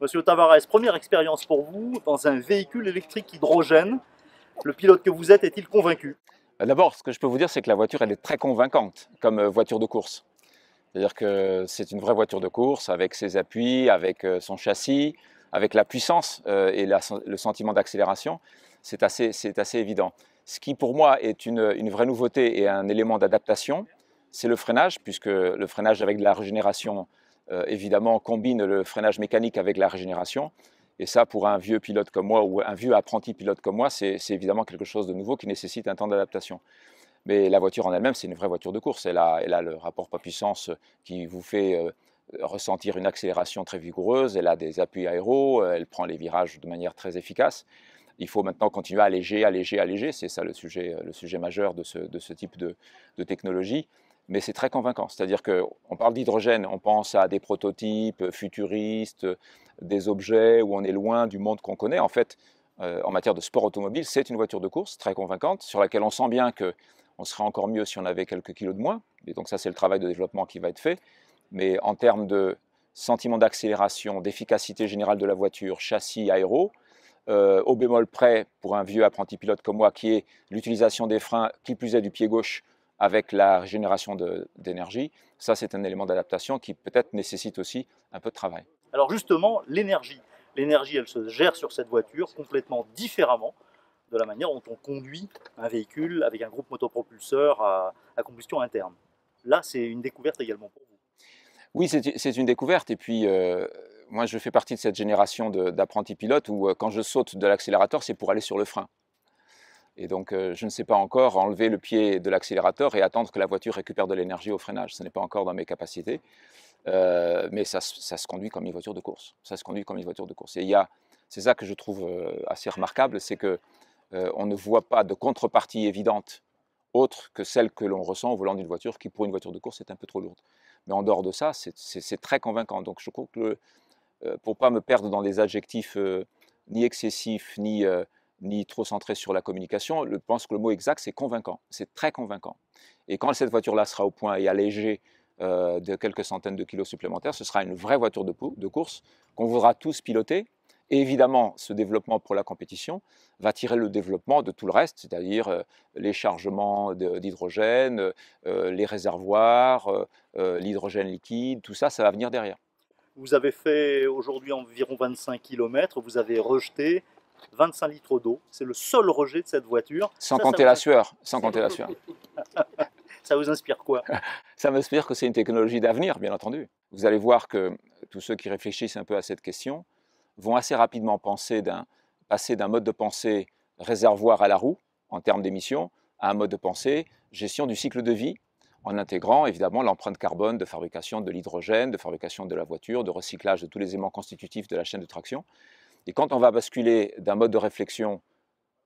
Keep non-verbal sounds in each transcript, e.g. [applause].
Monsieur Tavares, première expérience pour vous dans un véhicule électrique hydrogène. Le pilote que vous êtes est-il convaincu euh, D'abord, ce que je peux vous dire, c'est que la voiture, elle est très convaincante comme euh, voiture de course. C'est-à-dire que c'est une vraie voiture de course avec ses appuis, avec euh, son châssis, avec la puissance et le sentiment d'accélération. C'est assez, assez, évident. Ce qui, pour moi, est une, vraie nouveauté et un élément d'adaptation, c'est le freinage, puisque le freinage avec la régénération euh, évidemment, combine le freinage mécanique avec la régénération. Et ça, pour un vieux pilote comme moi ou un vieux apprenti pilote comme moi, c'est évidemment quelque chose de nouveau qui nécessite un temps d'adaptation. Mais la voiture en elle-même, c'est une vraie voiture de course. Elle a, elle le rapport pas-puissance qui vous fait euh, ressentir une accélération très vigoureuse. Elle a des appuis aéros, elle prend les virages de manière très efficace. Il faut maintenant continuer à alléger, alléger, alléger. C'est ça le sujet, le sujet majeur de ce, type de technologie mais c'est très convaincant. C'est-à-dire qu'on parle d'hydrogène, on pense à des prototypes futuristes, des objets où on est loin du monde qu'on connaît. En fait, euh, en matière de sport automobile, c'est une voiture de course très convaincante, sur laquelle on sent bien qu'on serait encore mieux si on avait quelques kilos de moins. Et donc ça, c'est le travail de développement qui va être fait. Mais en termes de sentiment d'accélération, d'efficacité générale de la voiture, châssis, aéro, euh, au bémol près pour un vieux apprenti pilote comme moi, qui est l'utilisation des freins, qui plus est du pied gauche, avec la génération d'énergie. Ça, c'est un élément d'adaptation qui peut-être nécessite aussi un peu de travail. Alors justement, l'énergie. L'énergie, elle se gère sur cette voiture complètement différemment de la manière dont on conduit un véhicule avec un groupe motopropulseur à, combustion interne. Là, c'est une découverte également pour vous. Oui, c'est une découverte. Et puis, euh, moi, je fais partie de cette génération d'apprentis pilotes où, euh, quand je saute de l'accélérateur, c'est pour aller sur le frein. Et donc, euh, je ne sais pas encore enlever le pied de l'accélérateur et attendre que la voiture récupère de l'énergie au freinage. Ce n'est pas encore dans mes capacités. Euh, mais ça, ça, se conduit comme une voiture de course. Ça se conduit comme une voiture de course. Et il y a, c'est ça que je trouve euh, assez remarquable, c'est que on ne voit pas de contrepartie évidente autre que celle que l'on ressent au volant d'une voiture qui, pour une voiture de course, est un peu trop lourde. Mais en dehors de ça, c'est très convaincant. Donc, je crois que pour pour pas me perdre dans des adjectifs ni excessifs ni ni trop centré sur la communication. Je pense que le mot exact, c'est convaincant. C'est très convaincant. Et quand cette voiture-là sera au point et allégée euh, de quelques centaines de kilos supplémentaires, ce sera une vraie voiture de, course qu'on voudra tous piloter. Et évidemment, ce développement pour la compétition va tirer le développement de tout le reste, c'est-à-dire euh, les chargements d'hydrogène, euh, les réservoirs, l'hydrogène liquide, tout ça, ça va venir derrière. Vous avez fait aujourd'hui environ 25 km, vous avez rejeté 25 litres d'eau. C'est le seul rejet de cette voiture. Sans compter la sueur. Sans compter la sueur. [laughs] ça vous inspire quoi [laughs] Ça m'inspire que c'est une technologie d'avenir, bien entendu. Vous allez voir que tous ceux qui réfléchissent un peu à cette question vont assez rapidement penser passer d'un mode de pensée réservoir à la roue en termes d'émissions à un mode de pensée gestion du cycle de vie en intégrant évidemment l'empreinte carbone de fabrication de l'hydrogène, de fabrication de la voiture, de recyclage de tous les éléments constitutifs de la chaîne de traction. Et quand on va basculer d'un mode de réflexion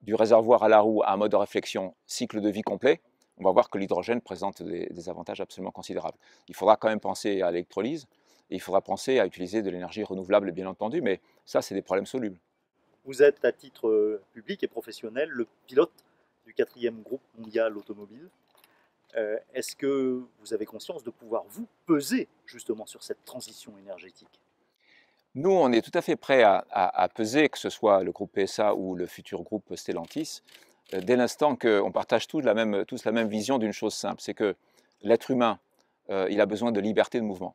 du réservoir à la roue à un mode de réflexion cycle de vie complet, on va voir que l'hydrogène présente des, avantages absolument considérables. Il faudra quand même penser à l'électrolyse et il faudra penser à utiliser de l'énergie renouvelable, bien entendu, mais ça, c'est des problèmes solubles. Vous êtes, à titre euh, public et professionnel, le pilote du quatrième groupe mondial automobile. Euh, est-ce que vous avez conscience de pouvoir vous peser justement sur cette transition énergétique nous, on est tout à fait prêt à, peser, que ce soit le groupe PSA ou le futur groupe Stellantis, euh, dès l'instant qu'on partage tous la même, vision d'une chose simple, c'est que l'être humain, euh, il a besoin de liberté de mouvement.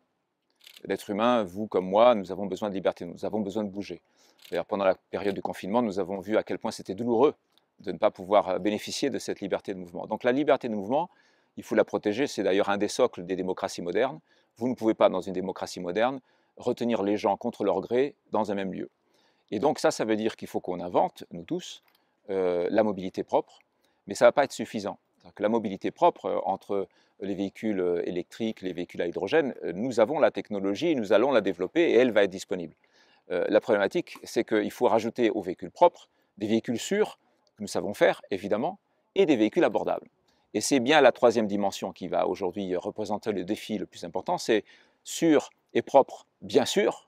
L'être humain, vous comme moi, nous avons besoin de liberté, nous avons besoin de bouger. D'ailleurs, pendant la période du confinement, nous avons vu à quel point c'était douloureux de ne pas pouvoir euh, bénéficier de cette liberté de mouvement. Donc la liberté de mouvement, il faut la protéger, c'est d'ailleurs un des socles des démocraties modernes. Vous ne pouvez pas, dans une démocratie moderne, retenir les gens contre leur gré dans un même lieu. Et donc ça, ça veut dire qu'il faut qu'on invente, nous tous, euh, la mobilité propre, mais ça ne va pas être suffisant. Que la mobilité propre euh, entre les véhicules euh, électriques, les véhicules à hydrogène, nous avons la technologie, nous allons la développer et elle va être disponible. la problématique, c'est qu'il faut rajouter aux véhicules propres des véhicules sûrs, que nous savons faire évidemment, et des véhicules abordables. Et c'est bien la troisième dimension qui va aujourd'hui représenter le défi le plus important, c'est sur et propre, bien sûr.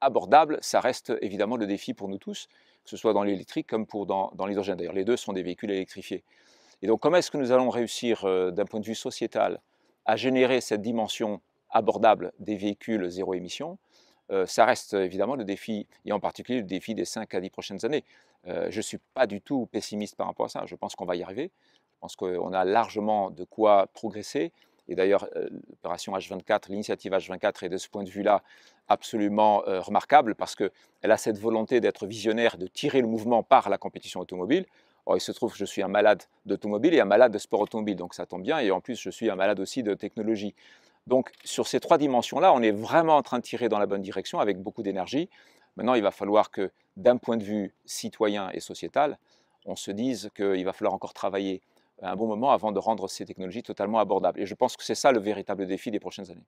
Abordable, ça reste évidemment le défi pour nous tous, que ce soit dans l'électrique comme pour dans, l'hydrogène. D'ailleurs, les deux sont des véhicules électrifiés. Et donc, comment est-ce que nous allons réussir, euh, d'un point de vue sociétal, à générer cette dimension abordable des véhicules zéro émission euh, Ça reste évidemment le défi, et en particulier le défi des 5 à 10 prochaines années. Euh, je ne suis pas du tout pessimiste par rapport à ça. Je pense qu'on va y arriver. Je pense qu'on a largement de quoi progresser. Et d'ailleurs, euh, l'opération H24, l'initiative H24 est de ce point de vue-là absolument euh, remarquable parce qu'elle a cette volonté d'être visionnaire, de tirer le mouvement par la compétition automobile. Or, il se trouve que je suis un malade d'automobile et un malade de sport automobile, donc ça tombe bien. Et en plus, je suis un malade aussi de technologie. Donc, sur ces trois dimensions-là, on est vraiment en train de tirer dans la bonne direction avec beaucoup d'énergie. Maintenant, il va falloir que, d'un point de vue citoyen et sociétal, on se dise qu'il va falloir encore travailler un bon moment avant de rendre ces technologies totalement abordables. Et je pense que c'est ça le véritable défi des prochaines années.